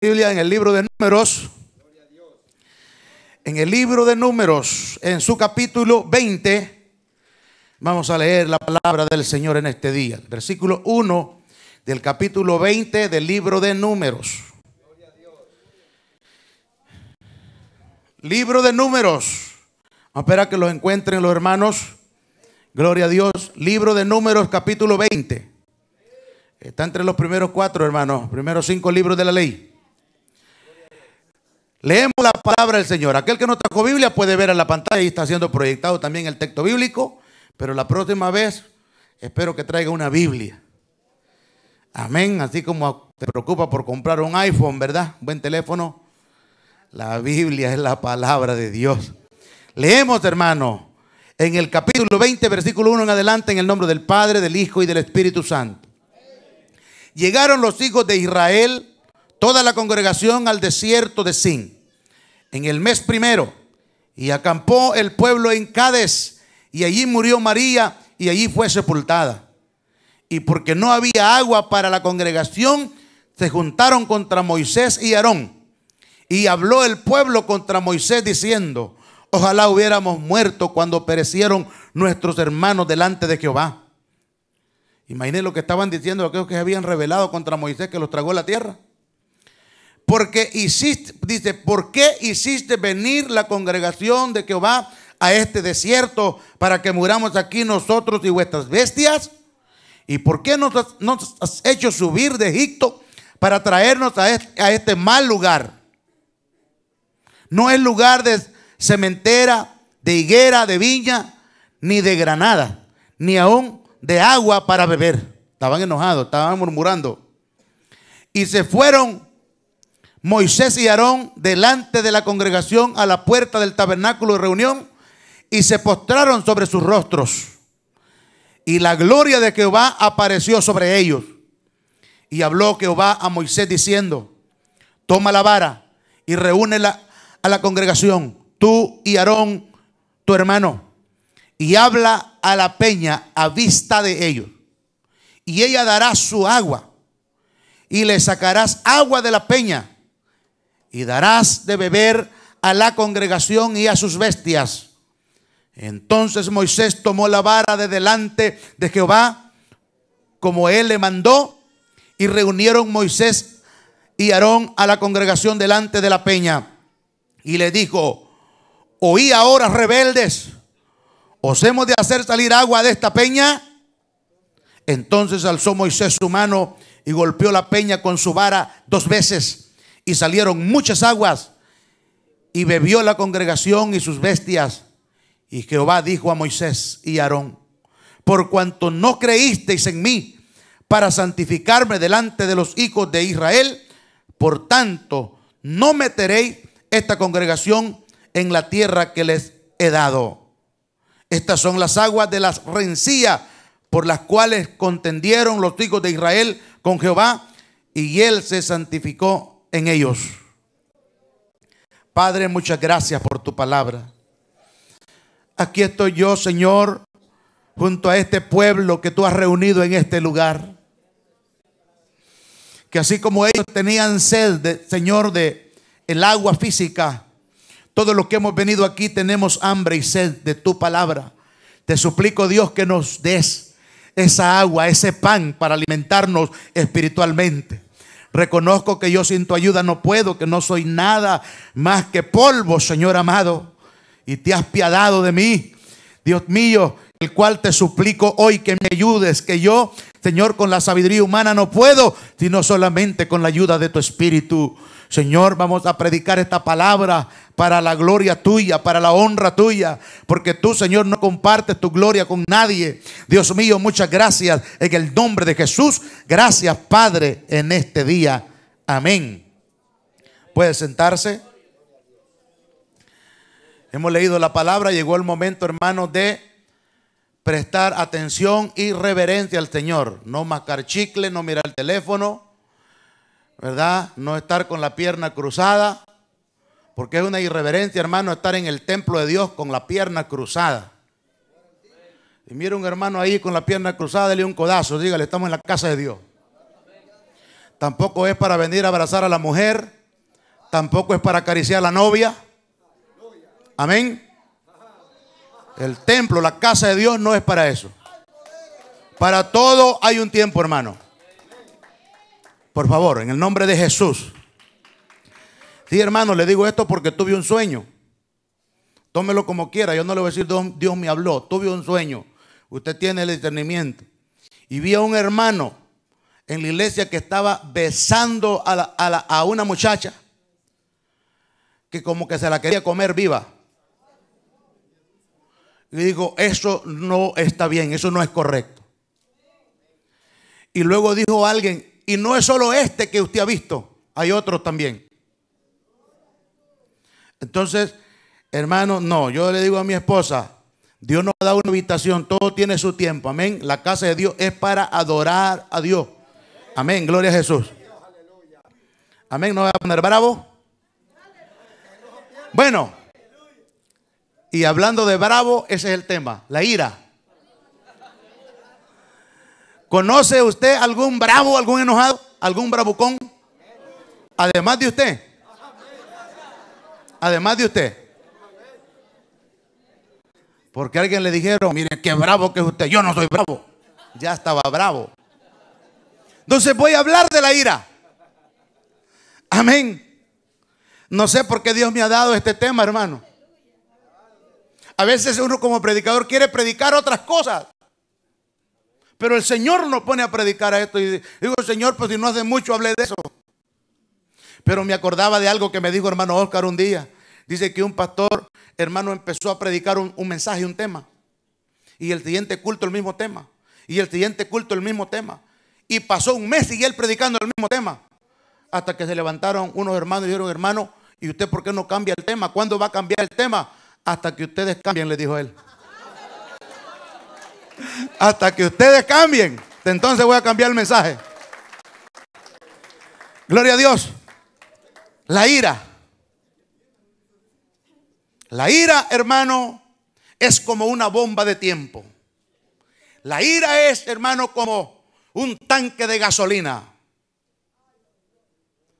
en el libro de Números. En el libro de Números, en su capítulo 20, vamos a leer la palabra del Señor en este día. Versículo 1 del capítulo 20 del libro de Números. Libro de Números. espera que los encuentren los hermanos. Gloria a Dios. Libro de Números, capítulo 20. Está entre los primeros cuatro, hermanos. Primeros cinco libros de la ley. Leemos la palabra del Señor. Aquel que no trajo Biblia puede ver en la pantalla y está siendo proyectado también el texto bíblico. Pero la próxima vez espero que traiga una Biblia. Amén. Así como te preocupa por comprar un iPhone, ¿verdad? Buen teléfono. La Biblia es la palabra de Dios. Leemos, hermano, en el capítulo 20, versículo 1 en adelante, en el nombre del Padre, del Hijo y del Espíritu Santo. Llegaron los hijos de Israel, toda la congregación, al desierto de Sin en el mes primero. Y acampó el pueblo en Cades y allí murió María, y allí fue sepultada. Y porque no había agua para la congregación, se juntaron contra Moisés y Aarón. Y habló el pueblo contra Moisés diciendo, ojalá hubiéramos muerto cuando perecieron nuestros hermanos delante de Jehová. Imaginen lo que estaban diciendo aquellos que se habían revelado contra Moisés que los tragó la tierra porque hiciste, dice, ¿por qué hiciste venir la congregación de Jehová a este desierto para que muramos aquí nosotros y vuestras bestias? ¿Y por qué nos has, hecho subir de Egipto para traernos a este, a este mal lugar? No es lugar de cementera, de higuera, de viña, ni de granada, ni aún de agua para beber. Estaban enojados, estaban murmurando. Y se fueron Moisés y Aarón delante de la congregación a la puerta del tabernáculo de reunión y se postraron sobre sus rostros. Y la gloria de Jehová apareció sobre ellos. Y habló Jehová a Moisés diciendo, toma la vara y reúnela a la congregación, tú y Aarón, tu hermano, y habla a la peña a vista de ellos. Y ella dará su agua y le sacarás agua de la peña y darás de beber a la congregación y a sus bestias. Entonces Moisés tomó la vara de delante de Jehová, como él le mandó, y reunieron Moisés y Aarón a la congregación delante de la peña. Y le dijo, oí ahora rebeldes, os hemos de hacer salir agua de esta peña. Entonces alzó Moisés su mano y golpeó la peña con su vara dos veces y salieron muchas aguas y bebió la congregación y sus bestias. Y Jehová dijo a Moisés y Aarón, por cuanto no creísteis en mí para santificarme delante de los hijos de Israel, por tanto no meteréis esta congregación en la tierra que les he dado. Estas son las aguas de las rencillas por las cuales contendieron los hijos de Israel con Jehová, y él se santificó en ellos. Padre, muchas gracias por tu palabra. Aquí estoy yo, Señor, junto a este pueblo que tú has reunido en este lugar. Que así como ellos tenían sed, de, Señor, de el agua física, todos los que hemos venido aquí tenemos hambre y sed de tu palabra. Te suplico, Dios, que nos des esa agua, ese pan para alimentarnos espiritualmente. Reconozco que yo sin tu ayuda no puedo, que no soy nada más que polvo, Señor amado. Y te has piadado de mí, Dios mío, el cual te suplico hoy que me ayudes, que yo, Señor, con la sabiduría humana no puedo, sino solamente con la ayuda de tu Espíritu. Señor, vamos a predicar esta palabra para la gloria tuya, para la honra tuya, porque tú, Señor, no compartes tu gloria con nadie. Dios mío, muchas gracias en el nombre de Jesús. Gracias, Padre, en este día. Amén. ¿Puede sentarse? Hemos leído la palabra, llegó el momento, hermanos, de prestar atención y reverencia al Señor. No mascar chicle, no mirar el teléfono, ¿verdad? No estar con la pierna cruzada porque es una irreverencia, hermano, estar en el templo de Dios con la pierna cruzada. Y mira un hermano ahí con la pierna cruzada, dele un codazo, dígale, estamos en la casa de Dios. Tampoco es para venir a abrazar a la mujer, tampoco es para acariciar a la novia. Amén. El templo, la casa de Dios no es para eso. Para todo hay un tiempo, hermano. Por favor, en el nombre de Jesús. Sí, hermano, le digo esto porque tuve un sueño. Tómelo como quiera, yo no le voy a decir Dios, me habló, tuve un sueño. Usted tiene el discernimiento. Y vi a un hermano en la iglesia que estaba besando a, una muchacha que como que se la quería comer viva. Y digo, eso no está bien, eso no es correcto. Y luego dijo alguien, y no es solo este que usted ha visto, hay otros también. Entonces, hermano, no, yo le digo a mi esposa, Dios nos dado una habitación, todo tiene su tiempo, amén. La casa de Dios es para adorar a Dios. Amén, gloria a Jesús. Amén, no va a poner bravo. Bueno, y hablando de bravo, ese es el tema, la ira. ¿Conoce usted algún bravo, algún enojado, algún bravucón? Además de usted además de usted? Porque alguien le dijeron, mire qué bravo que es usted. Yo no soy bravo. Ya estaba bravo. Entonces voy a hablar de la ira. Amén. No sé por qué Dios me ha dado este tema, hermano. A veces uno como predicador quiere predicar otras cosas. Pero el Señor nos pone a predicar a esto. Y digo, Señor, pues si no hace mucho Hable de eso. Pero me acordaba de algo que me dijo hermano Oscar un día. Dice que un pastor, hermano, empezó a predicar un, mensaje, un tema. Y el siguiente culto el mismo tema. Y el siguiente culto el mismo tema. Y pasó un mes y él predicando el mismo tema. Hasta que se levantaron unos hermanos y dijeron, hermano, ¿y usted por qué no cambia el tema? ¿Cuándo va a cambiar el tema? Hasta que ustedes cambien, le dijo él. Hasta que ustedes cambien. Entonces voy a cambiar el mensaje. Gloria a Dios. La ira. La ira, hermano, es como una bomba de tiempo. La ira es, hermano, como un tanque de gasolina.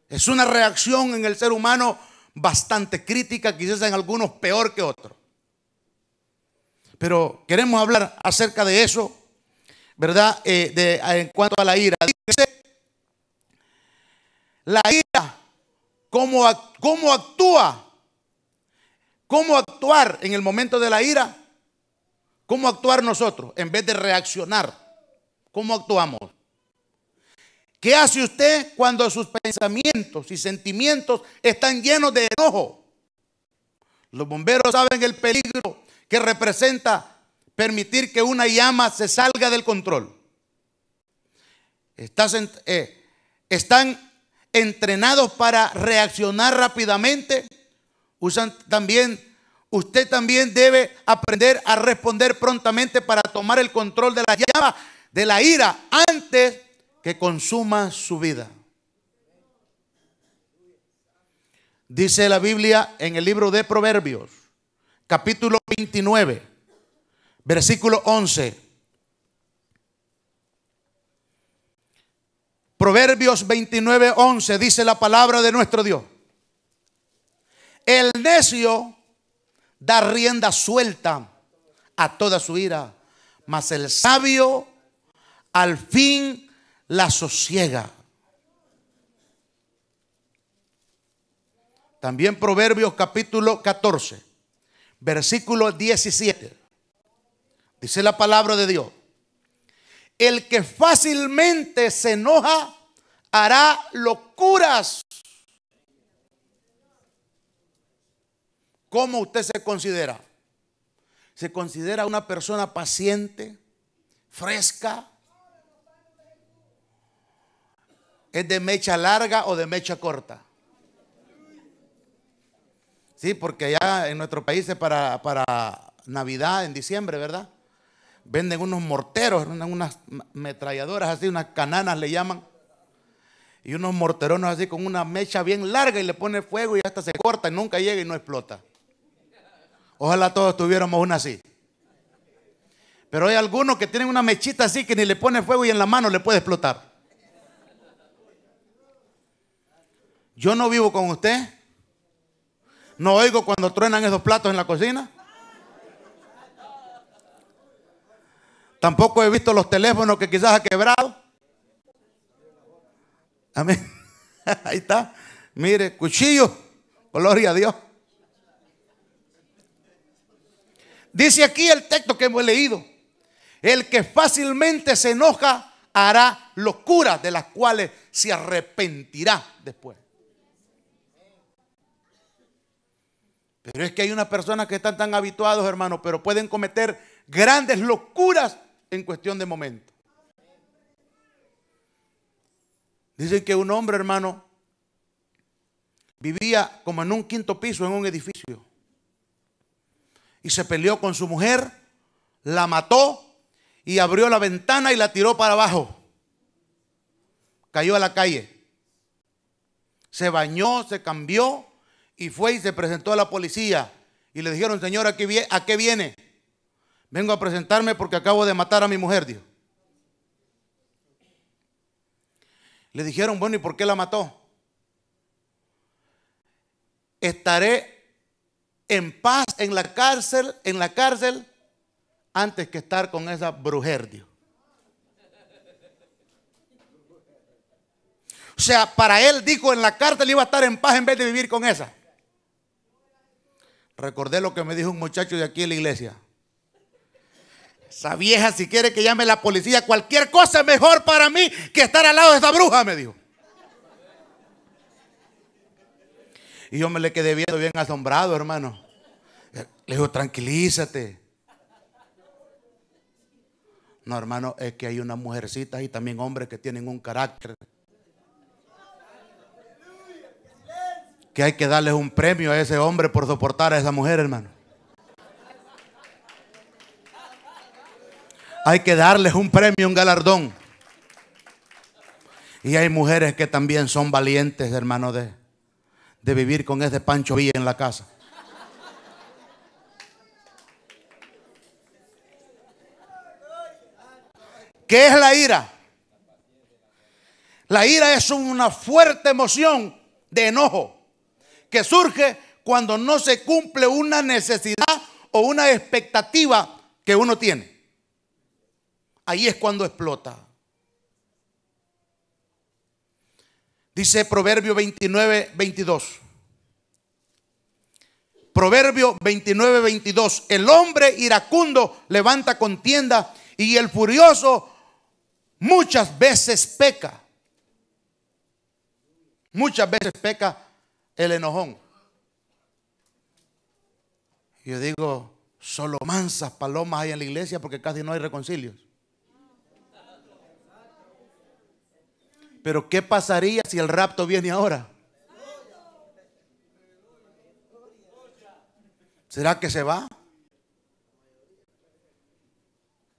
Es una reacción en el ser humano bastante crítica, quizás en algunos peor que otros. Pero queremos hablar acerca de eso, ¿verdad? Eh, de, en cuanto a la ira. la ira cómo, actúa, cómo actuar en el momento de la ira, cómo actuar nosotros en vez de reaccionar, cómo actuamos. ¿Qué hace usted cuando sus pensamientos y sentimientos están llenos de enojo? Los bomberos saben el peligro que representa permitir que una llama se salga del control. Eh, están entrenados para reaccionar rápidamente. Usan también, usted también debe aprender a responder prontamente para tomar el control de la llama de la ira antes que consuma su vida. Dice la Biblia en el libro de Proverbios, capítulo 29, versículo 11. Proverbios 29, 11 dice la palabra de nuestro Dios. El necio da rienda suelta a toda su ira, mas el sabio al fin la sosiega. También Proverbios capítulo 14, versículo 17. Dice la palabra de Dios. El que fácilmente se enoja hará locuras. ¿Cómo usted se considera? ¿Se considera una persona paciente, fresca? ¿Es de mecha larga o de mecha corta? Sí, porque allá en nuestro país es para, para Navidad, en diciembre, ¿verdad? venden unos morteros, unas metralladoras así, unas cananas le llaman. Y unos morterones así con una mecha bien larga y le pone fuego y hasta se corta y nunca llega y no explota. Ojalá todos tuviéramos una así. Pero hay algunos que tienen una mechita así que ni le pone fuego y en la mano le puede explotar. Yo no vivo con usted. No oigo cuando truenan esos platos en la cocina. Tampoco he visto los teléfonos que quizás ha quebrado. Amén. Ahí está. Mire, cuchillo. Gloria a Dios. Dice aquí el texto que hemos leído. El que fácilmente se enoja hará locuras de las cuales se arrepentirá después. Pero es que hay unas personas que están tan habituados, hermano, pero pueden cometer grandes locuras en cuestión de momento. Dicen que un hombre, hermano, vivía como en un quinto piso en un edificio. Y se peleó con su mujer, la mató y abrió la ventana y la tiró para abajo. Cayó a la calle. Se bañó, se cambió y fue y se presentó a la policía. Y le dijeron, señor, ¿a qué viene? Vengo a presentarme porque acabo de matar a mi mujer, dios. Le dijeron, bueno, ¿y por qué la mató? Estaré en paz en la cárcel, en la cárcel, antes que estar con esa brujer, dios. O sea, para él dijo en la cárcel iba a estar en paz en vez de vivir con esa. Recordé lo que me dijo un muchacho de aquí en la iglesia. Esa vieja, si quiere que llame la policía, cualquier cosa es mejor para mí que estar al lado de esa bruja, me dijo. Y yo me le quedé viendo bien asombrado, hermano. Le digo, tranquilízate. No, hermano, es que hay unas mujercita y también hombres que tienen un carácter. Que hay que darles un premio a ese hombre por soportar a esa mujer, hermano. Hay que darles un premio, un galardón. Y hay mujeres que también son valientes, hermano, de, de vivir con ese Pancho Villa en la casa. ¿Qué es la ira? La ira es una fuerte emoción de enojo que surge cuando no se cumple una necesidad o una expectativa que uno tiene ahí es cuando explota. Dice Proverbio 29, 22. Proverbio 29, 22. El hombre iracundo levanta contienda y el furioso muchas veces peca. Muchas veces peca el enojón. Yo digo, solo mansas palomas hay en la iglesia porque casi no hay reconcilios. Pero ¿qué pasaría si el rapto viene ahora? ¿Será que se va?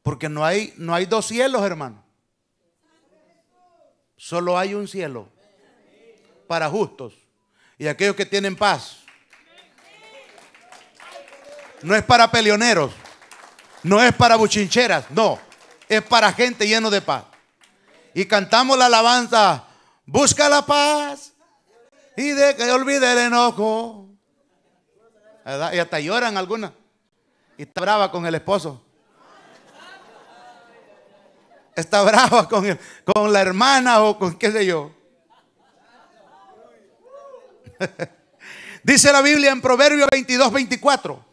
Porque no hay, no hay dos cielos, hermano. Solo hay un cielo para justos y aquellos que tienen paz. No es para peleoneros, no es para buchincheras, no, es para gente lleno de paz y cantamos la alabanza. Busca la paz y de que olvide el enojo. Y hasta lloran algunas. Y está brava con el esposo. Está brava con, con la hermana o con qué sé yo. Dice la Biblia en Proverbio 22, 24.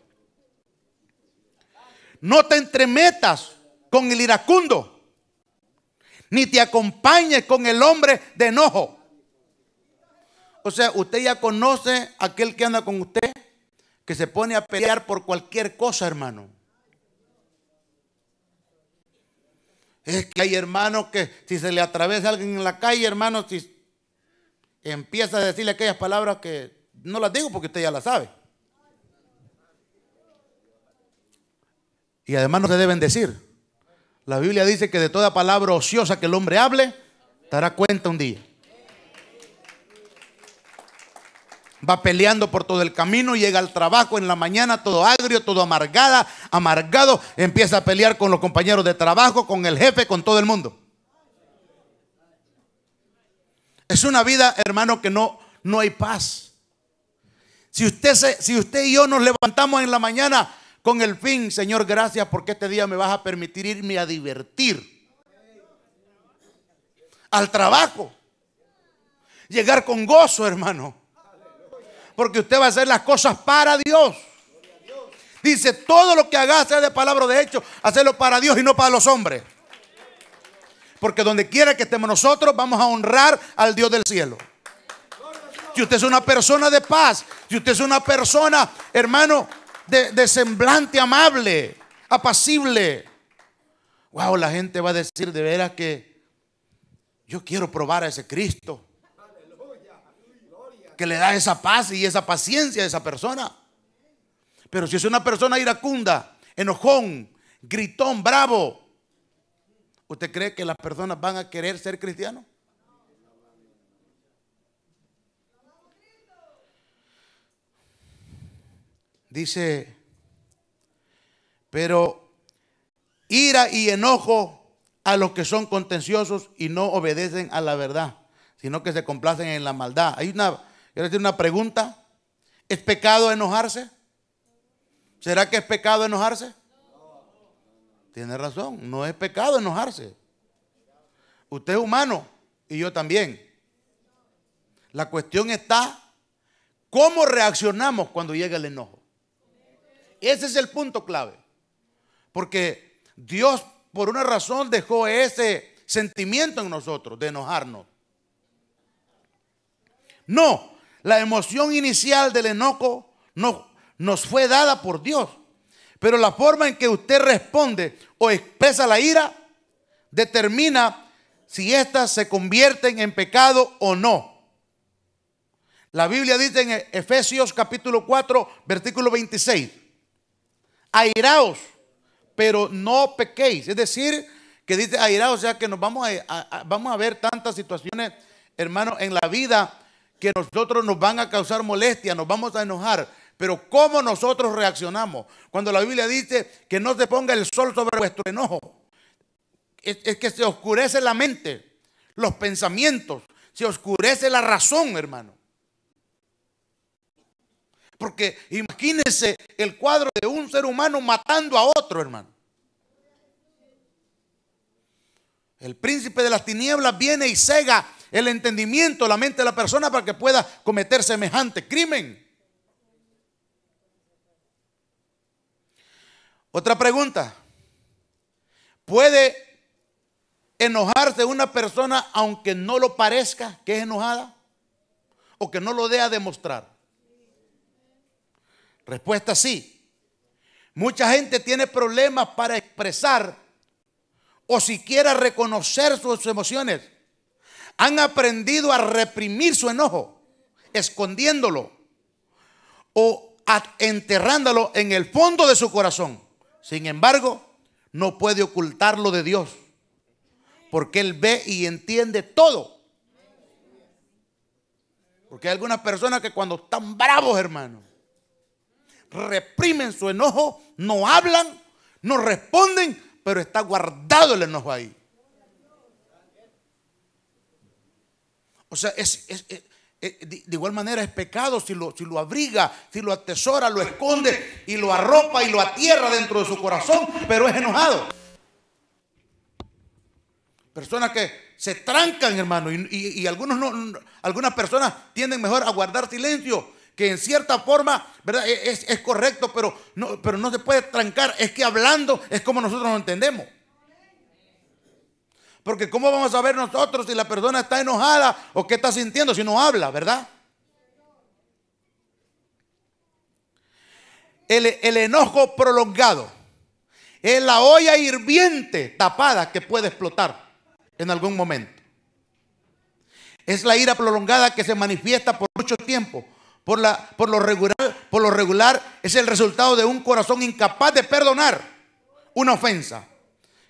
No te entremetas con el iracundo ni te acompañes con el hombre de enojo. O sea, usted ya conoce a aquel que anda con usted, que se pone a pelear por cualquier cosa, hermano. Es que hay hermanos que si se le atraviesa alguien en la calle, hermano, si empieza a decirle aquellas palabras que no las digo porque usted ya las sabe. Y además no se deben decir. La Biblia dice que de toda palabra ociosa que el hombre hable, dará cuenta un día. Va peleando por todo el camino, llega al trabajo en la mañana, todo agrio, todo amargada, amargado, empieza a pelear con los compañeros de trabajo, con el jefe, con todo el mundo. Es una vida, hermano, que no, no hay paz. Si usted, si usted y yo nos levantamos en la mañana con el fin, Señor, gracias porque este día me vas a permitir irme a divertir. Al trabajo. Llegar con gozo, hermano. Porque usted va a hacer las cosas para Dios. Dice, todo lo que hagas, sea de palabra de hecho, hacerlo para Dios y no para los hombres. Porque donde quiera que estemos nosotros, vamos a honrar al Dios del cielo. Si usted es una persona de paz, si usted es una persona, hermano, de, semblante amable, apacible. Wow, la gente va a decir de veras que yo quiero probar a ese Cristo. Que le da esa paz y esa paciencia a esa persona. Pero si es una persona iracunda, enojón, gritón, bravo, ¿usted cree que las personas van a querer ser cristianos? Dice, pero ira y enojo a los que son contenciosos y no obedecen a la verdad, sino que se complacen en la maldad. Hay una, quiero decir una pregunta. ¿Es pecado enojarse? ¿Será que es pecado enojarse? Tiene razón, no es pecado enojarse. Usted es humano y yo también. La cuestión está, ¿cómo reaccionamos cuando llega el enojo? Ese es el punto clave. Porque Dios por una razón dejó ese sentimiento en nosotros de enojarnos. No, la emoción inicial del enojo no, nos fue dada por Dios. Pero la forma en que usted responde o expresa la ira determina si éstas se convierten en pecado o no. La Biblia dice en Efesios capítulo 4, versículo 26 airaos, pero no pequéis. Es decir, que dice airaos, o sea que nos vamos a, vamos a ver tantas situaciones, hermano, en la vida que nosotros nos van a causar molestia, nos vamos a enojar. Pero ¿cómo nosotros reaccionamos? Cuando la Biblia dice que no se ponga el sol sobre vuestro enojo. Es, es que se oscurece la mente, los pensamientos, se oscurece la razón, hermano. Porque imagínense el cuadro de un ser humano matando a otro, hermano. El príncipe de las tinieblas viene y cega el entendimiento, la mente de la persona para que pueda cometer semejante crimen. Otra pregunta. ¿Puede enojarse una persona aunque no lo parezca que es enojada? ¿O que no lo dé a demostrar? Respuesta sí. Mucha gente tiene problemas para expresar o siquiera reconocer sus emociones. Han aprendido a reprimir su enojo, escondiéndolo o enterrándolo en el fondo de su corazón. Sin embargo, no puede ocultarlo de Dios, porque Él ve y entiende todo. Porque hay algunas personas que cuando están bravos, hermanos reprimen su enojo, no hablan, no responden, pero está guardado el enojo ahí. O sea, de igual manera es pecado si lo, si lo abriga, si lo atesora, lo esconde y lo arropa y lo atierra dentro de su corazón, pero es enojado. Personas que se trancan, hermano, y, y, algunos algunas personas tienden mejor a guardar silencio que en cierta forma, ¿verdad? E-, es, correcto, pero no, pero no se puede trancar. Es que hablando es como nosotros lo entendemos. Porque ¿cómo vamos a ver nosotros si la persona está enojada o qué está sintiendo si no habla, verdad? El, el, enojo prolongado es la olla hirviente tapada que puede explotar en algún momento. Es la ira prolongada que se manifiesta por mucho tiempo por, lo regular, por lo regular es el resultado de un corazón incapaz de perdonar una ofensa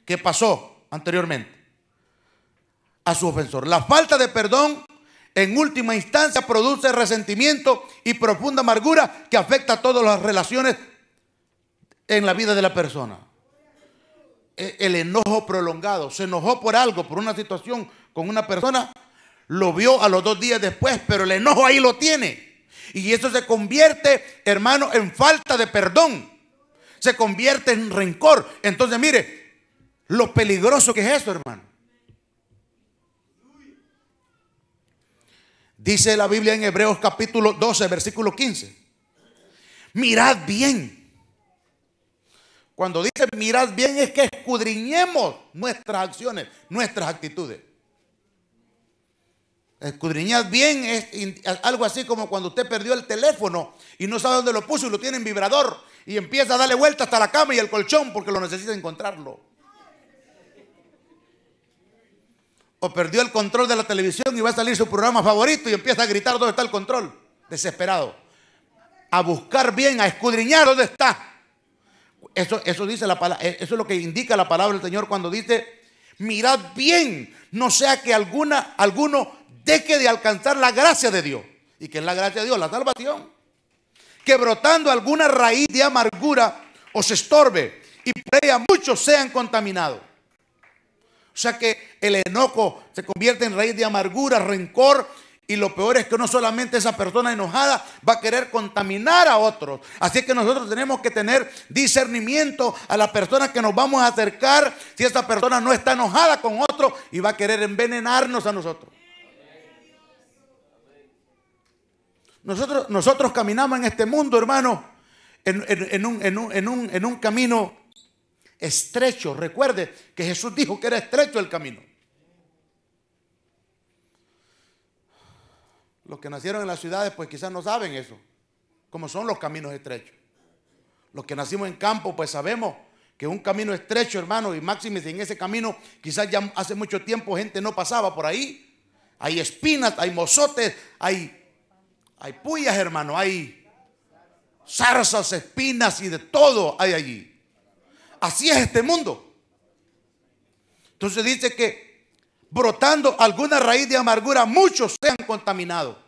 que pasó anteriormente a su ofensor. La falta de perdón en última instancia produce resentimiento y profunda amargura que afecta a todas las relaciones en la vida de la persona. E, el enojo prolongado, se enojó por algo, por una situación con una persona, lo vio a los dos días después, pero el enojo ahí lo tiene. Y eso se convierte, hermano, en falta de perdón. Se convierte en rencor. Entonces, mire, lo peligroso que es eso, hermano. Dice la Biblia en Hebreos capítulo 12, versículo 15. Mirad bien. Cuando dice mirad bien es que escudriñemos nuestras acciones, nuestras actitudes. Escudriñad bien es algo así como cuando usted perdió el teléfono y no sabe dónde lo puso y lo tiene en vibrador y empieza a darle vuelta hasta la cama y el colchón porque lo necesita encontrarlo. O perdió el control de la televisión y va a salir su programa favorito y empieza a gritar dónde está el control. Desesperado. A buscar bien, a escudriñar dónde está. Eso, eso, dice la eh, eso es lo que indica la palabra del Señor cuando dice, mirad bien, no sea que alguna, alguno que de alcanzar la gracia de Dios. ¿Y que es la gracia de Dios? La salvación. Que brotando alguna raíz de amargura os estorbe y por ella muchos sean contaminados. O sea que el enojo se convierte en raíz de amargura, rencor, y lo peor es que no solamente esa persona enojada va a querer contaminar a otros. Así que nosotros tenemos que tener discernimiento a la persona que nos vamos a acercar si esta persona no está enojada con otros y va a querer envenenarnos a nosotros. Nosotros, caminamos en este mundo, hermano, en, un, camino estrecho. Recuerde que Jesús dijo que era estrecho el camino. Los que nacieron en las ciudades, pues quizás no saben eso, cómo son los caminos estrechos. Los que nacimos en campo, pues sabemos que un camino estrecho, hermano, y máximo, en ese camino, quizás ya hace mucho tiempo gente no pasaba por ahí. Hay espinas, hay mozotes, hay hay puyas, hermano, hay zarzas, espinas y de todo hay allí. Así es este mundo. Entonces dice que brotando alguna raíz de amargura, muchos se han contaminado.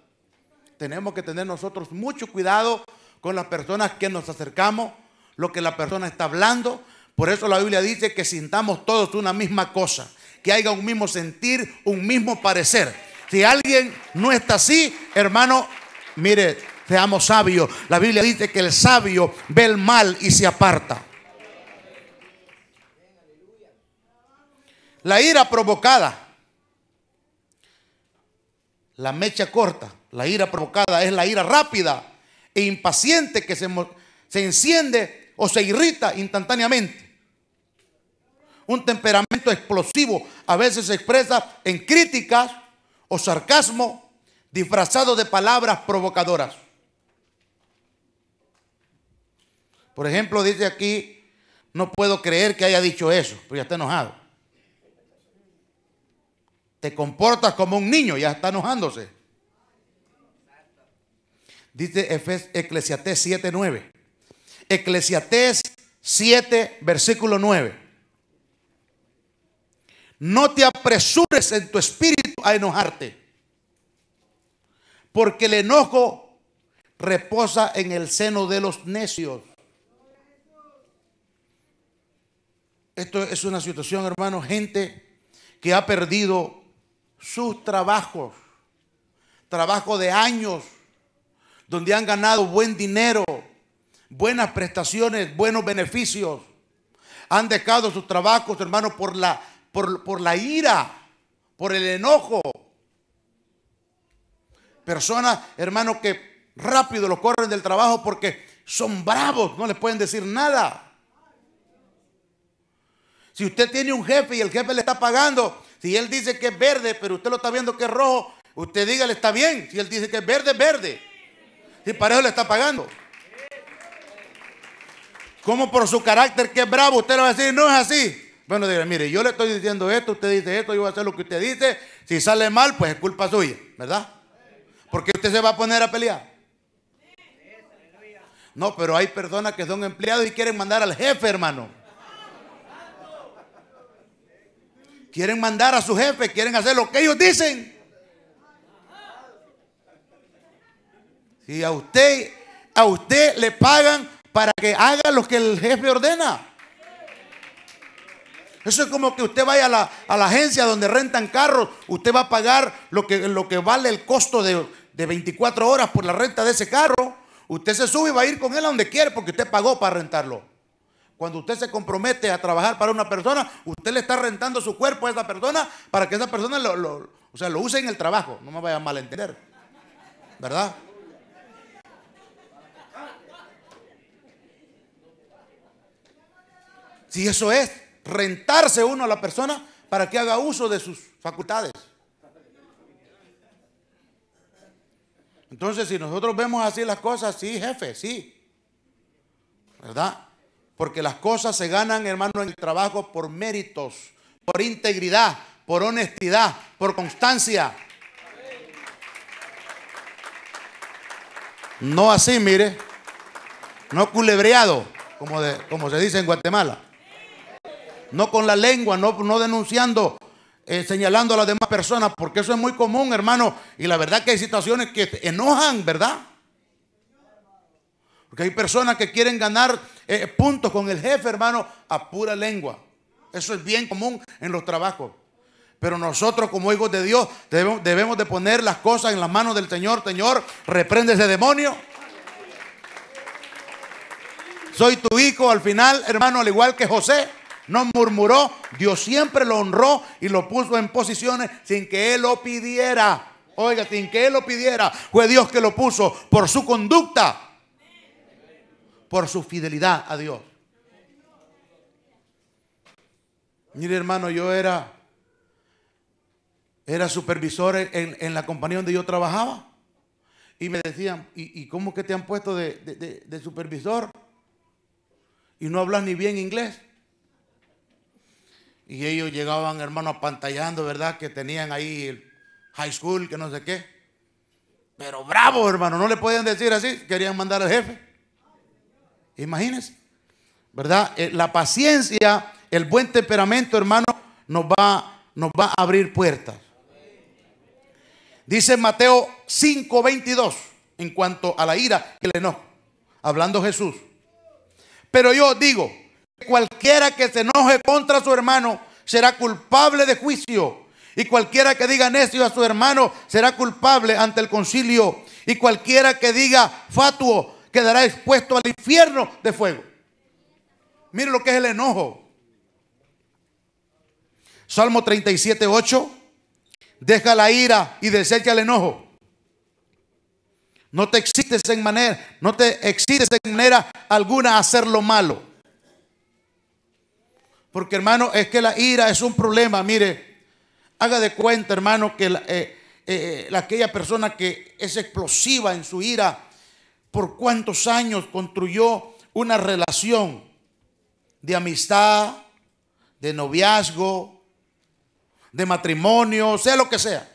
Tenemos que tener nosotros mucho cuidado con las personas que nos acercamos, lo que la persona está hablando. Por eso la Biblia dice que sintamos todos una misma cosa, que haya un mismo sentir, un mismo parecer. Si alguien no está así, hermano, Mire, seamos sabios. La Biblia dice que el sabio ve el mal y se aparta. La ira provocada. La mecha corta, la ira provocada es la ira rápida e impaciente que se, se enciende o se irrita instantáneamente. Un temperamento explosivo a veces se expresa en críticas o sarcasmo disfrazado de palabras provocadoras. Por ejemplo, dice aquí, no puedo creer que haya dicho eso, pero ya está enojado. Te comportas como un niño, ya está enojándose. Dice Eclesiastés 7.9. Eclesiastés 7, versículo 9. No te apresures en tu espíritu a enojarte porque el enojo reposa en el seno de los necios. Esto es una situación, hermano, gente que ha perdido sus trabajos, trabajo de años, donde han ganado buen dinero, buenas prestaciones, buenos beneficios. Han dejado sus trabajos, hermano, por la, por, por la ira, por el enojo. Personas, hermanos, que rápido lo corren del trabajo porque son bravos, no les pueden decir nada. Si usted tiene un jefe y el jefe le está pagando, si él dice que es verde, pero usted lo está viendo que es rojo, usted diga le está bien. Si él dice que es verde, es verde. Si para eso le está pagando. Como por su carácter que es bravo, usted le va a decir, no es así. Bueno, mire, yo le estoy diciendo esto, usted dice esto, yo voy a hacer lo que usted dice. Si sale mal, pues es culpa suya, ¿verdad? ¿por qué usted se va a poner a pelear? No, pero hay personas que son empleados y quieren mandar al jefe, hermano. Quieren mandar a su jefe, quieren hacer lo que ellos dicen. Y a usted, a usted le pagan para que haga lo que el jefe ordena. Eso es como que usted vaya a la, a la agencia donde rentan carros, usted va a pagar lo que, lo que vale el costo de, de 24 horas por la renta de ese carro, usted se sube y va a ir con él a donde quiere porque usted pagó para rentarlo. Cuando usted se compromete a trabajar para una persona, usted le está rentando su cuerpo a esa persona para que esa persona lo, sea, lo use en el trabajo. No me vaya a entender. ¿Verdad? Si eso es, rentarse uno a la persona para que haga uso de sus facultades. Entonces, si nosotros vemos así las cosas, sí, jefe, sí. ¿Verdad? Porque las cosas se ganan, hermano, en el trabajo por méritos, por integridad, por honestidad, por constancia. No así, mire. No culebreado, como, como se dice en Guatemala. No con la lengua, no, no denunciando eh, señalando a las demás personas, porque eso es muy común, hermano. Y la verdad que hay situaciones que enojan, ¿verdad? Porque hay personas que quieren ganar eh, puntos con el jefe, hermano, a pura lengua. Eso es bien común en los trabajos. Pero nosotros como hijos de Dios debemos, debemos de poner las cosas en las manos del Señor. Señor, reprende ese demonio. Soy tu hijo al final, hermano, al igual que José no murmuró, Dios siempre lo honró y lo puso en posiciones sin que él lo pidiera. Oiga, sin que él lo pidiera, fue Dios que lo puso por su conducta, por su fidelidad a Dios. Mire hermano, yo era, era supervisor en, la compañía donde yo trabajaba y me decían, ¿y, cómo que te han puesto de supervisor? Y no hablas ni bien inglés. Y ellos llegaban, hermano pantallando, ¿verdad? Que tenían ahí el high school, que no sé qué. Pero bravo, hermano, no le podían decir así. Querían mandar al jefe. Imagínense, ¿verdad? Eh, la paciencia, el buen temperamento, hermano, nos va, nos va a abrir puertas. Dice Mateo 5:22 en cuanto a la ira que le no, hablando Jesús. Pero yo digo, Cualquiera que se enoje contra su hermano será culpable de juicio. Y cualquiera que diga necio a su hermano será culpable ante el concilio. Y cualquiera que diga fatuo quedará expuesto al infierno de fuego. Mire lo que es el enojo. Salmo 37, Deja la ira y desecha el enojo. No te excites en manera, no te excites en manera alguna a hacer lo malo. Porque hermano, es que la ira es un problema. Mire, haga de cuenta hermano que eh, eh, eh, aquella persona que es explosiva en su ira, por cuántos años construyó una relación de amistad, de noviazgo, de matrimonio, sea lo que sea.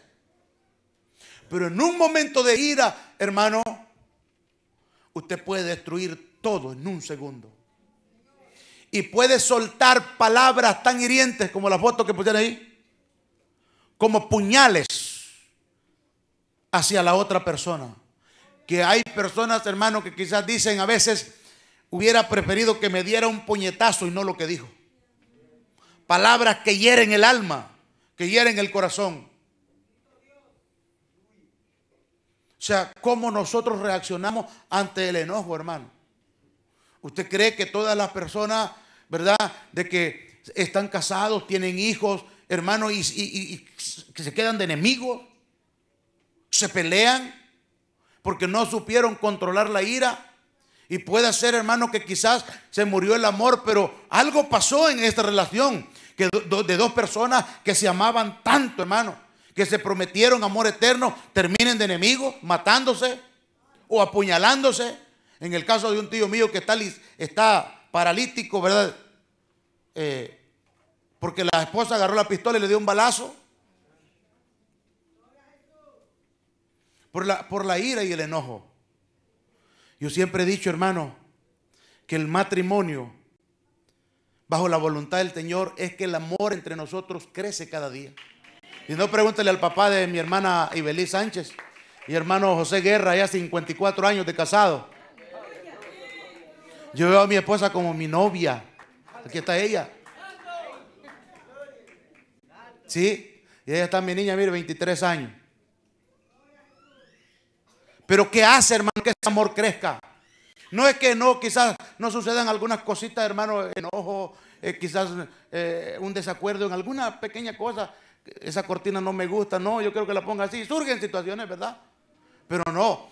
Pero en un momento de ira, hermano, usted puede destruir todo en un segundo y puede soltar palabras tan hirientes como las fotos que pusieron ahí, como puñales hacia la otra persona. Que hay personas, hermano, que quizás dicen a veces, hubiera preferido que me diera un puñetazo y no lo que dijo. Palabras que hieren el alma, que hieren el corazón. O sea, cómo nosotros reaccionamos ante el enojo, hermano. ¿Usted cree que todas las personas ¿verdad? De que están casados, tienen hijos, hermanos, y, que se quedan de enemigos, se pelean porque no supieron controlar la ira. Y puede ser, hermano, que quizás se murió el amor, pero algo pasó en esta relación que de dos personas que se amaban tanto, hermano, que se prometieron amor eterno, terminen de enemigos, matándose o apuñalándose. En el caso de un tío mío que está, está paralítico, ¿verdad? Eh, porque la esposa agarró la pistola y le dio un balazo. Por la, por la ira y el enojo. Yo siempre he dicho, hermano, que el matrimonio, bajo la voluntad del Señor, es que el amor entre nosotros crece cada día. Y no pregúntele al papá de mi hermana Ibelí Sánchez y hermano José Guerra, ya 54 años de casado. Yo veo a mi esposa como mi novia. Aquí está ella. ¿Sí? Y ella está mi niña, mire, 23 años. Pero ¿qué hace, hermano, que ese amor crezca? No es que no, quizás no sucedan algunas cositas, hermano, enojo, eh, quizás eh, un desacuerdo en alguna pequeña cosa. Esa cortina no me gusta, no, yo creo que la ponga así. Surgen situaciones, ¿verdad? Pero no,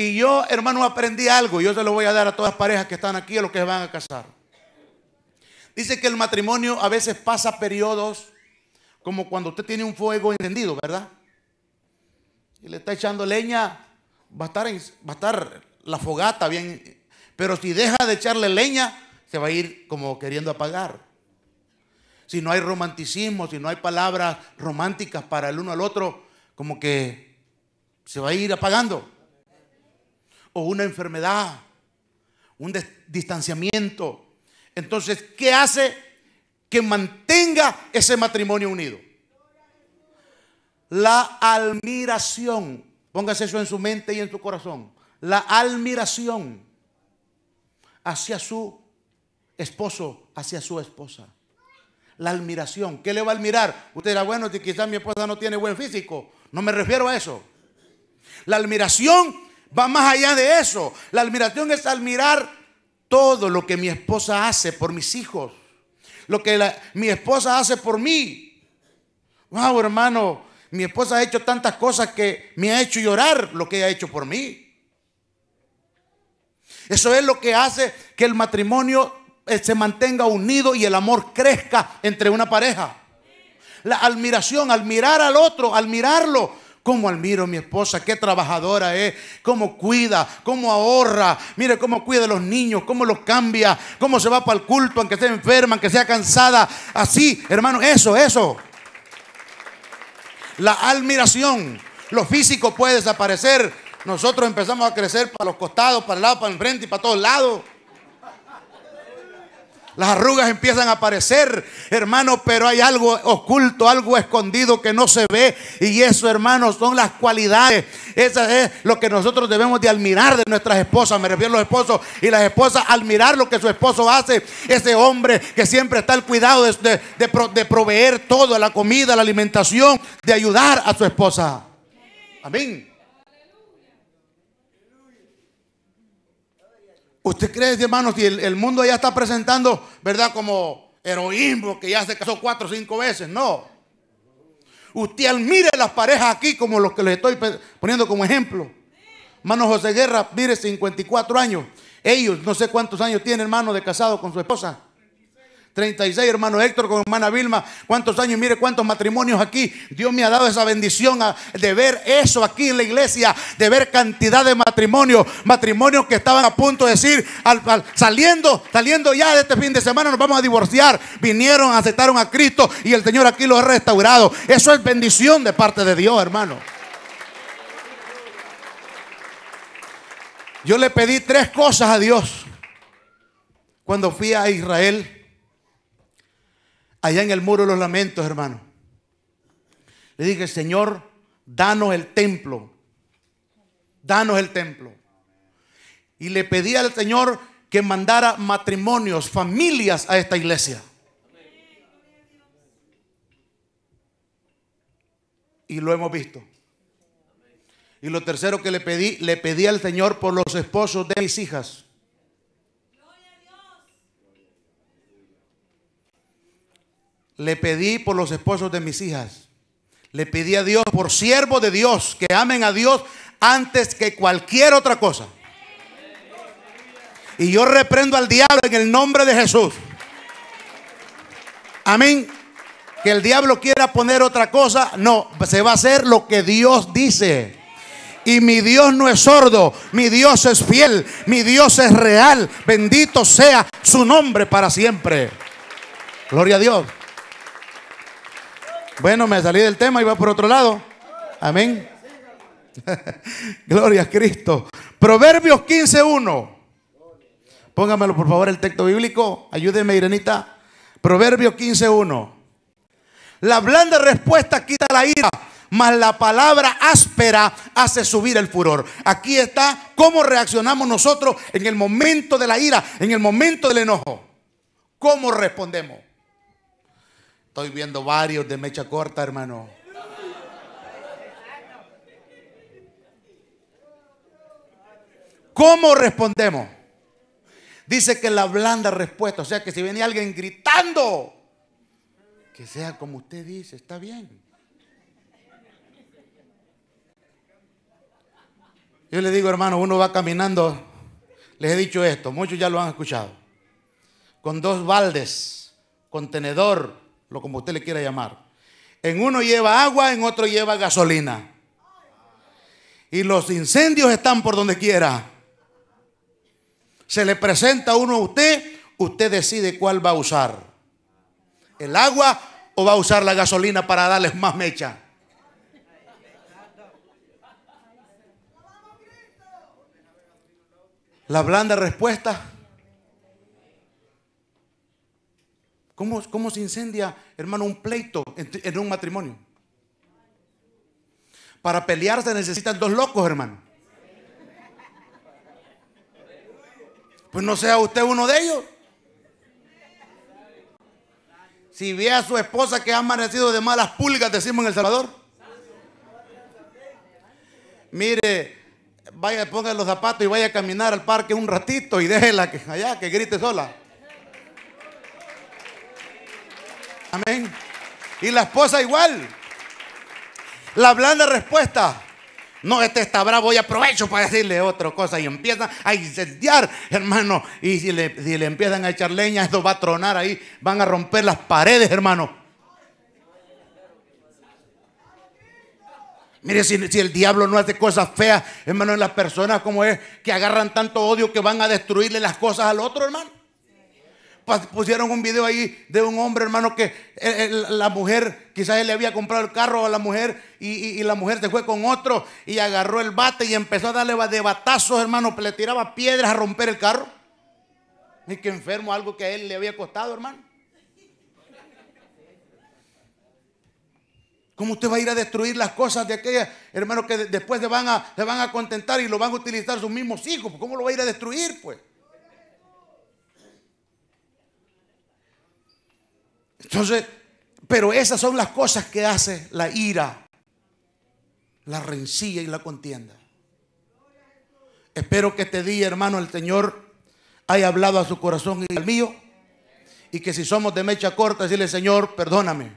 y yo, hermano, aprendí algo. Yo se lo voy a dar a todas las parejas que están aquí, a los que van a casar. Dice que el matrimonio a veces pasa periodos como cuando usted tiene un fuego encendido, ¿verdad? Y le está echando leña, va a estar, va a estar la fogata bien. Pero si deja de echarle leña, se va a ir como queriendo apagar. Si no hay romanticismo, si no hay palabras románticas para el uno al otro, como que se va a ir apagando una enfermedad, un distanciamiento. Entonces, ¿qué hace que mantenga ese matrimonio unido? La admiración. Póngase eso en su mente y en su corazón. La admiración hacia su esposo, hacia su esposa. La admiración. ¿Qué le va a admirar? Usted dirá, bueno, quizás mi esposa no tiene buen físico. No me refiero a eso. La admiración va más allá de eso. La admiración es admirar todo lo que mi esposa hace por mis hijos, lo que mi esposa hace por mí. Wow, hermano, mi esposa ha hecho tantas cosas que me ha hecho llorar lo que ella ha hecho por mí. Eso es lo que hace que el matrimonio eh, se mantenga unido y el amor crezca entre una pareja. La admiración, Al mirar al otro, Al mirarlo cómo admiro a mi esposa, qué trabajadora es, cómo cuida, cómo ahorra, mire cómo cuida a los niños, cómo los cambia, cómo se va para el culto, aunque esté enferma, aunque sea cansada. Así, hermano, eso, eso. La admiración, lo físico puede desaparecer. Nosotros empezamos a crecer para los costados, para el lado, para el frente y para todos lados las arrugas empiezan a aparecer, hermano, pero hay algo oculto, algo escondido que no se ve. Y eso, hermano, son las cualidades. Eso es lo que nosotros debemos de admirar de nuestras esposas. Me refiero a los esposos y las esposas, admirar lo que su esposo hace. Ese hombre que siempre está al cuidado de, de proveer todo, la comida, la alimentación, de ayudar a su esposa. Amén. Usted cree, hermano, y el, mundo ya está presentando, ¿verdad? Como heroísmo, que ya se casó cuatro o cinco veces. No. Usted admire las parejas aquí como los que les estoy poniendo como ejemplo. Hermano José Guerra, mire, 54 años. Ellos, no sé cuántos años tiene, hermano, de casado con su esposa. 36, hermano Héctor, con hermana Vilma, cuántos años, mire cuántos matrimonios aquí. Dios me ha dado esa bendición de ver eso aquí en la iglesia, de ver cantidad de matrimonios, matrimonios que estaban a punto de decir, saliendo, saliendo ya de este fin de semana, nos vamos a divorciar. Vinieron, aceptaron a Cristo y el Señor aquí lo ha restaurado. Eso es bendición de parte de Dios, hermano. Yo le pedí tres cosas a Dios cuando fui a Israel allá en el muro de los lamentos, hermano. Le dije, Señor, danos el templo. Danos el templo. Y le pedí al Señor que mandara matrimonios, familias a esta iglesia. Y lo hemos visto. Y lo tercero que le pedí, le pedí al Señor por los esposos de mis hijas. Le pedí por los esposos de mis hijas. Le pedí a Dios por siervos de Dios que amen a Dios antes que cualquier otra cosa. Y yo reprendo al diablo en el nombre de Jesús. Amén. Que el diablo quiera poner otra cosa, no, se va a hacer lo que Dios dice. Y mi Dios no es sordo, mi Dios es fiel, mi Dios es real. Bendito sea su nombre para siempre. Gloria a Dios. Bueno, me salí del tema y va por otro lado. Amén. Gloria a Cristo. Proverbios 15.1. Póngamelo por favor el texto bíblico. Ayúdeme, Irenita. Proverbios 15.1. La blanda respuesta quita la ira, mas la palabra áspera hace subir el furor. Aquí está cómo reaccionamos nosotros en el momento de la ira, en el momento del enojo. ¿Cómo respondemos? Estoy viendo varios de mecha corta, hermano. ¿Cómo respondemos? Dice que la blanda respuesta, o sea que si viene alguien gritando, que sea como usted dice, está bien. Yo le digo, hermano, uno va caminando, les he dicho esto, muchos ya lo han escuchado, con dos baldes, contenedor lo como usted le quiera llamar. En uno lleva agua, en otro lleva gasolina. Y los incendios están por donde quiera. Se le presenta uno a usted, usted decide cuál va a usar. El agua o va a usar la gasolina para darles más mecha. La blanda respuesta ¿Cómo, se incendia, hermano, un pleito en, un matrimonio? Para pelearse necesitan dos locos, hermano. Pues no sea usted uno de ellos. Si ve a su esposa que ha amanecido de malas pulgas, decimos en El Salvador. Mire, vaya, ponga los zapatos y vaya a caminar al parque un ratito y déjela que, allá, que grite sola. Amén. Y la esposa igual. La blanda respuesta. No, este está bravo y aprovecho para decirle otra cosa. Y empiezan a incendiar, hermano. Y si le, empiezan a echar leña, esto va a tronar ahí. Van a romper las paredes, hermano. Mire, si, el diablo no hace cosas feas, hermano, en las personas como es, que agarran tanto odio que van a destruirle las cosas al otro, hermano pusieron un video ahí de un hombre, hermano, que eh, eh, la mujer, quizás él le había comprado el carro a la mujer y, la mujer se fue con otro y agarró el bate y empezó a darle de batazos, hermano, le tiraba piedras a romper el carro. Y que enfermo, algo que a él le había costado, hermano. ¿Cómo usted va a ir a destruir las cosas de aquella hermano, que después se van, a, van a contentar y lo van a utilizar sus mismos hijos? ¿Cómo lo va a ir a destruir, pues? Entonces, pero esas son las cosas que hace la ira, la rencilla y la contienda. Espero que este día, hermano, el Señor haya hablado a su corazón y al mío. Y que si somos de mecha corta, decirle, Señor, perdóname.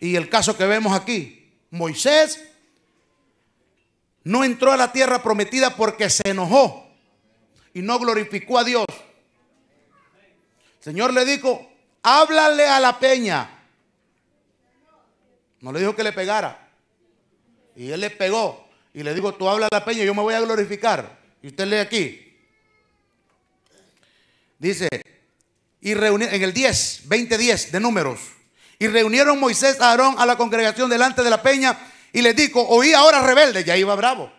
Y el caso que vemos aquí, Moisés no entró a la tierra prometida porque se enojó y no glorificó a Dios. Señor le dijo, háblale a la peña. No le dijo que le pegara. Y él le pegó. Y le dijo, tú habla a la peña, yo me voy a glorificar. Y usted lee aquí. Dice, y reunieron en el 10, 20-10 de números. Y reunieron Moisés a Aarón a la congregación delante de la peña y le dijo, oí ahora rebelde ya iba bravo.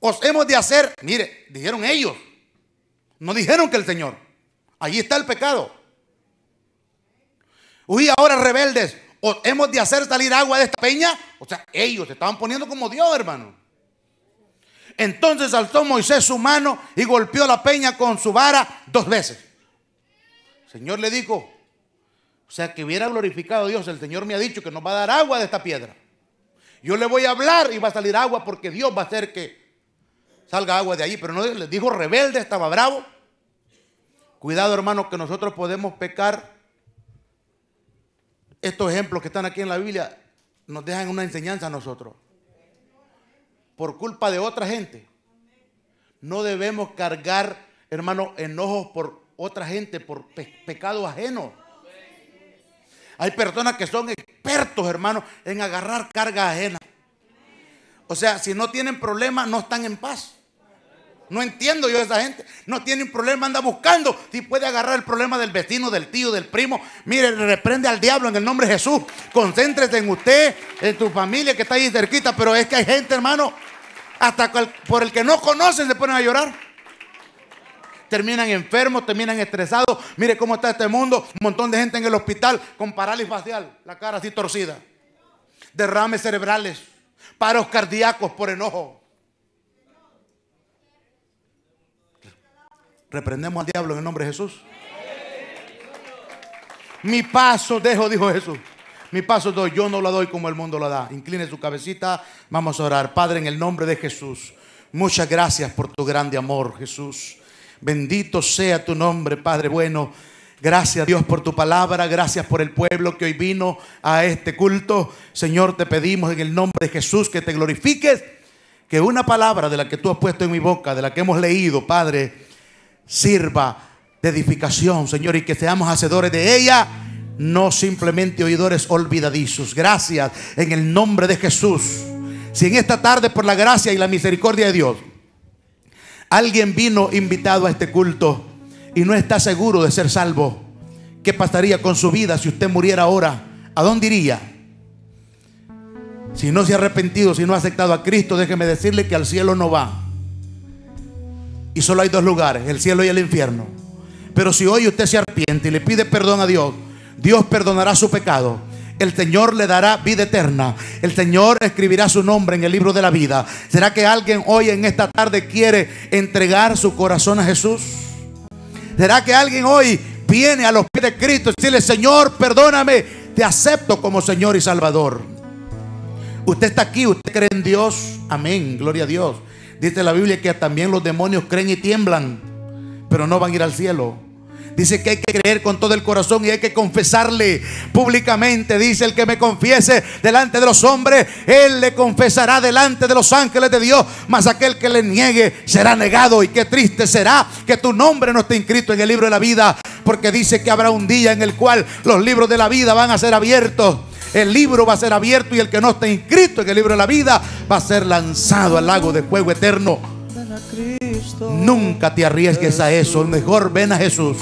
Os hemos de hacer, mire, dijeron ellos, no dijeron que el Señor. Allí está el pecado. Uy, ahora rebeldes, o hemos de hacer salir agua de esta peña. O sea, ellos se estaban poniendo como Dios, hermano. Entonces saltó Moisés su mano y golpeó la peña con su vara dos veces. El Señor le dijo, o sea, que hubiera glorificado a Dios, el Señor me ha dicho que nos va a dar agua de esta piedra. Yo le voy a hablar y va a salir agua porque Dios va a hacer que salga agua de allí. Pero no le dijo rebelde, estaba bravo. Cuidado, hermano, que nosotros podemos pecar. Estos ejemplos que están aquí en la Biblia nos dejan una enseñanza a nosotros. Por culpa de otra gente. No debemos cargar, hermano, enojos por otra gente, por pecado ajeno. Hay personas que son expertos, hermano, en agarrar carga ajena. O sea, si no tienen problema, no están en paz. No entiendo yo a esa gente. No tiene un problema, anda buscando. Si puede agarrar el problema del vecino, del tío, del primo. Mire, reprende al diablo en el nombre de Jesús. Concéntrese en usted, en tu familia que está ahí cerquita. Pero es que hay gente, hermano, hasta por el que no conocen se ponen a llorar. Terminan enfermos, terminan estresados. Mire cómo está este mundo. Un montón de gente en el hospital con parálisis facial, la cara así torcida. Derrames cerebrales, paros cardíacos por enojo Reprendemos al diablo en el nombre de Jesús. Mi paso dejo, dijo Jesús. Mi paso doy, yo no lo doy como el mundo la da. Incline su cabecita, vamos a orar. Padre, en el nombre de Jesús, muchas gracias por tu grande amor, Jesús. Bendito sea tu nombre, Padre bueno. Gracias Dios por tu palabra, gracias por el pueblo que hoy vino a este culto. Señor, te pedimos en el nombre de Jesús que te glorifiques, que una palabra de la que tú has puesto en mi boca, de la que hemos leído, Padre, sirva de edificación, Señor, y que seamos hacedores de ella, no simplemente oidores olvidadizos. Gracias en el nombre de Jesús. Si en esta tarde, por la gracia y la misericordia de Dios, alguien vino invitado a este culto y no está seguro de ser salvo, ¿qué pasaría con su vida si usted muriera ahora? ¿A dónde iría? Si no se ha arrepentido, si no ha aceptado a Cristo, déjeme decirle que al cielo no va y solo hay dos lugares, el cielo y el infierno. Pero si hoy usted se arpiente y le pide perdón a Dios, Dios perdonará su pecado. El Señor le dará vida eterna. El Señor escribirá su nombre en el libro de la vida. ¿Será que alguien hoy en esta tarde quiere entregar su corazón a Jesús? ¿Será que alguien hoy viene a los pies de Cristo y dice Señor, perdóname, te acepto como Señor y Salvador? Usted está aquí, usted cree en Dios. Amén, gloria a Dios. Dice la Biblia que también los demonios creen y tiemblan, pero no van a ir al cielo. Dice que hay que creer con todo el corazón y hay que confesarle públicamente. Dice el que me confiese delante de los hombres, él le confesará delante de los ángeles de Dios. Mas aquel que le niegue será negado. Y qué triste será que tu nombre no esté inscrito en el libro de la vida. Porque dice que habrá un día en el cual los libros de la vida van a ser abiertos el libro va a ser abierto y el que no esté inscrito en el libro de la vida va a ser lanzado al lago de fuego eterno. Nunca te arriesgues a eso. Mejor ven a Jesús.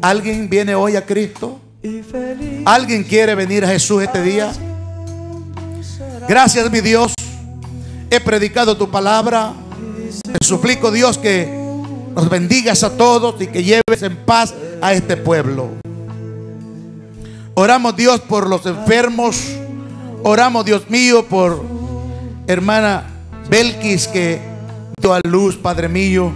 ¿Alguien viene hoy a Cristo? ¿Alguien quiere venir a Jesús este día? Gracias mi Dios. He predicado tu palabra. Te suplico Dios que nos bendigas a todos y que lleves en paz a este pueblo. Oramos Dios por los enfermos. Oramos Dios mío por hermana Belkis que dio luz, Padre mío,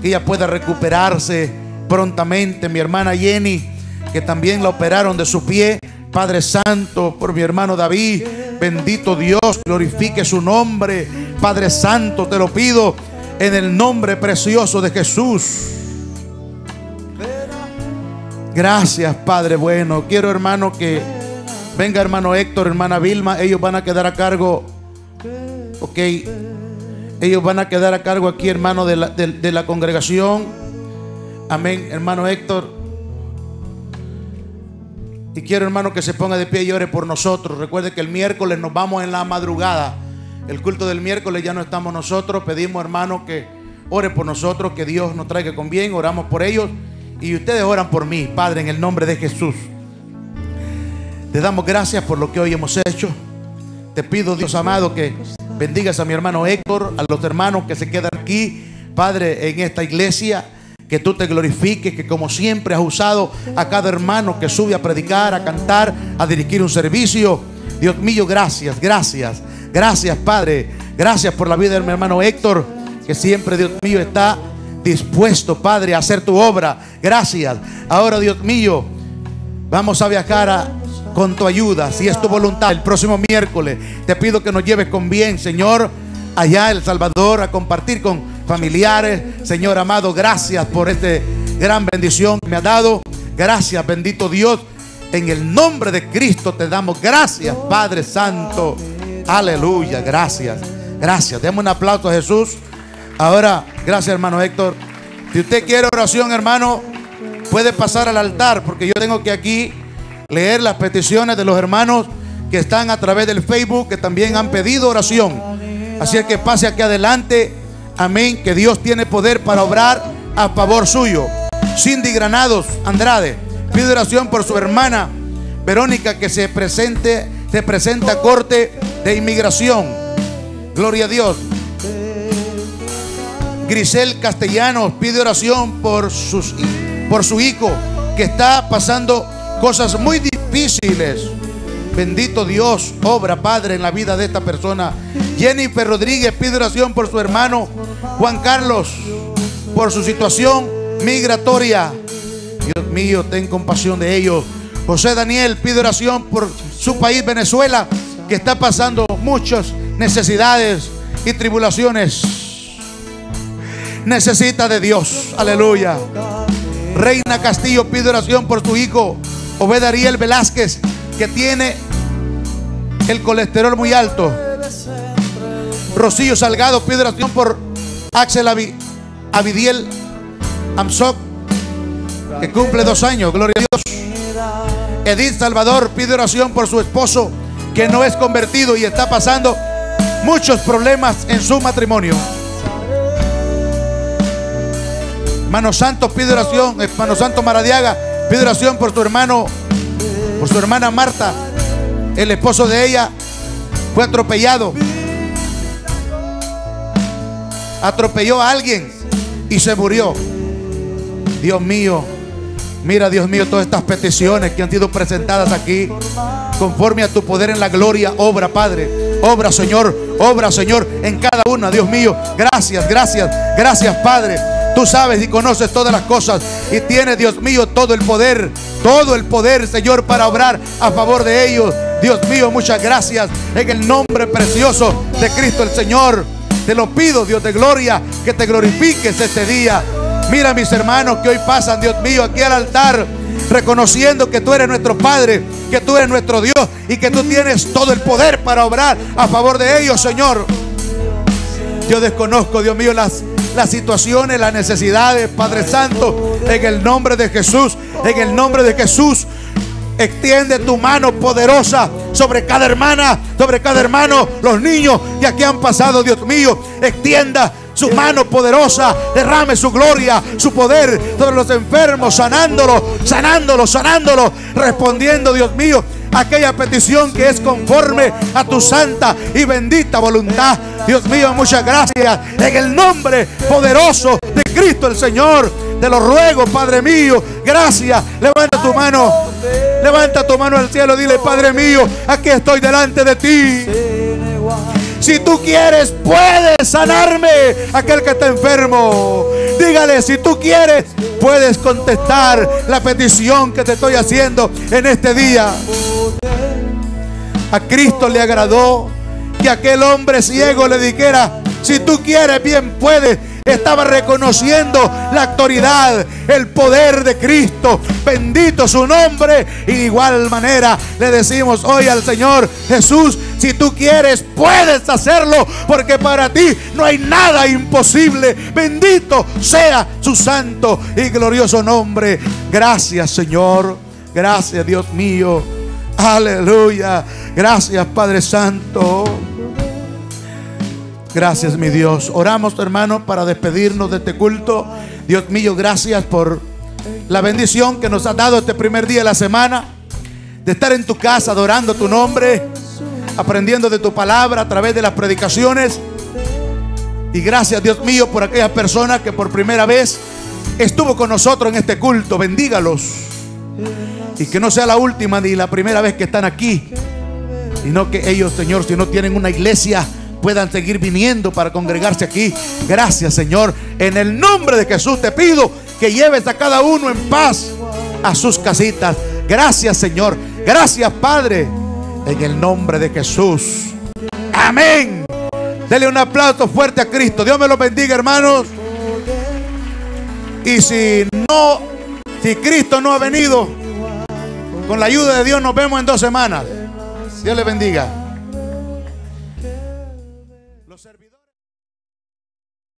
que ella pueda recuperarse prontamente. Mi hermana Jenny, que también la operaron de su pie. Padre Santo, por mi hermano David, bendito Dios, glorifique su nombre. Padre Santo, te lo pido en el nombre precioso de Jesús. Gracias, Padre bueno. Quiero, hermano, que venga, hermano Héctor, hermana Vilma. Ellos van a quedar a cargo. Ok. Ellos van a quedar a cargo aquí, hermano, de la, congregación. Amén, hermano Héctor. Y quiero, hermano, que se ponga de pie y ore por nosotros. Recuerde que el miércoles nos vamos en la madrugada. El culto del miércoles ya no estamos nosotros. Pedimos, hermano, que ore por nosotros, que Dios nos traiga con bien. Oramos por ellos. Y ustedes oran por mí, Padre, en el nombre de Jesús. Te damos gracias por lo que hoy hemos hecho. Te pido, Dios amado, que bendigas a mi hermano Héctor, a los hermanos que se quedan aquí, Padre, en esta iglesia. Que tú te glorifiques, que como siempre has usado a cada hermano que sube a predicar, a cantar, a dirigir un servicio. Dios mío, gracias, gracias, gracias Padre. Gracias por la vida de mi hermano Héctor, que siempre, Dios mío, está dispuesto, Padre, a hacer tu obra. Gracias. Ahora, Dios mío, vamos a viajar con tu ayuda, si es tu voluntad, el próximo miércoles. Te pido que nos lleves con bien, Señor, allá El Salvador, a compartir con familiares. Señor amado, gracias por esta gran bendición que me ha dado. Gracias, bendito Dios. En el nombre de Cristo te damos gracias, Padre Santo. Aleluya, gracias. Gracias. Demos un aplauso a Jesús. Ahora... Gracias, hermano Héctor. Si usted quiere oración, hermano, puede pasar al altar, porque yo tengo que aquí leer las peticiones de los hermanos que están a través del Facebook, que también han pedido oración. Así es que pase aquí adelante. Amén, que Dios tiene poder para obrar a favor suyo. Cindy Granados Andrade pide oración por su hermana Verónica que se presente, se presenta a corte de inmigración. Gloria a Dios. Grisel Castellanos pide oración por, sus, por su hijo que está pasando cosas muy difíciles. Bendito Dios, obra Padre en la vida de esta persona. Jennifer Rodríguez pide oración por su hermano Juan Carlos, por su situación migratoria. Dios mío, ten compasión de ellos. José Daniel pide oración por su país Venezuela, que está pasando muchas necesidades y tribulaciones necesita de Dios. Aleluya. Reina Castillo pide oración por su hijo, Obed Ariel Velázquez, que tiene el colesterol muy alto. Rocío Salgado pide oración por Axel Abidiel Amsoc, que cumple dos años, gloria a Dios. Edith Salvador pide oración por su esposo, que no es convertido y está pasando muchos problemas en su matrimonio. Hermano santo pide oración. Hermano Santo Maradiaga pide oración por tu hermano, por su hermana Marta. El esposo de ella fue atropellado. Atropelló a alguien y se murió. Dios mío, mira Dios mío todas estas peticiones que han sido presentadas aquí. Conforme a tu poder en la gloria, obra Padre. Obra, Señor, obra, Señor, en cada una, Dios mío. Gracias, gracias, gracias, Padre. Tú sabes y conoces todas las cosas y tienes, Dios mío, todo el poder, todo el poder, Señor, para obrar a favor de ellos. Dios mío, muchas gracias en el nombre precioso de Cristo el Señor. Te lo pido, Dios de gloria, que te glorifiques este día. Mira mis hermanos que hoy pasan, Dios mío, aquí al altar, reconociendo que tú eres nuestro Padre, que tú eres nuestro Dios y que tú tienes todo el poder para obrar a favor de ellos, Señor. Yo desconozco, Dios mío, las las situaciones, las necesidades, Padre Santo, en el nombre de Jesús, en el nombre de Jesús. Extiende tu mano poderosa sobre cada hermana, sobre cada hermano, los niños que aquí han pasado, Dios mío. Extienda su mano poderosa, derrame su gloria, su poder sobre los enfermos, sanándolos, sanándolos, sanándolos, respondiendo, Dios mío, aquella petición que es conforme a tu santa y bendita voluntad. Dios mío, muchas gracias. En el nombre poderoso de Cristo el Señor, te lo ruego, Padre mío. Gracias. Levanta tu mano. Levanta tu mano al cielo. Dile, Padre mío, aquí estoy delante de ti. Si tú quieres, puedes sanarme aquel que está enfermo. Dígale, si tú quieres, puedes contestar la petición que te estoy haciendo en este día. A Cristo le agradó que aquel hombre ciego le dijera, si tú quieres, bien puedes. Estaba reconociendo la autoridad, el poder de Cristo. Bendito su nombre. Y de igual manera le decimos hoy al Señor Jesús, si tú quieres, puedes hacerlo, porque para ti no hay nada imposible. Bendito sea su santo y glorioso nombre. Gracias Señor. Gracias Dios mío. Aleluya. Gracias, Padre Santo. Gracias, mi Dios. Oramos, hermano, para despedirnos de este culto. Dios mío, gracias por la bendición que nos has dado este primer día de la semana. De estar en tu casa adorando tu nombre, aprendiendo de tu palabra a través de las predicaciones. Y gracias, Dios mío, por aquellas personas que por primera vez estuvo con nosotros en este culto. Bendígalos. Y que no sea la última ni la primera vez que están aquí. Y no que ellos, Señor, si no tienen una iglesia, puedan seguir viniendo para congregarse aquí. Gracias, Señor. En el nombre de Jesús te pido que lleves a cada uno en paz a sus casitas. Gracias, Señor. Gracias, Padre. En el nombre de Jesús. Amén. Dele un aplauso fuerte a Cristo. Dios me lo bendiga, hermanos. Y si no, si Cristo no ha venido, con la ayuda de Dios nos vemos en dos semanas. Dios le bendiga.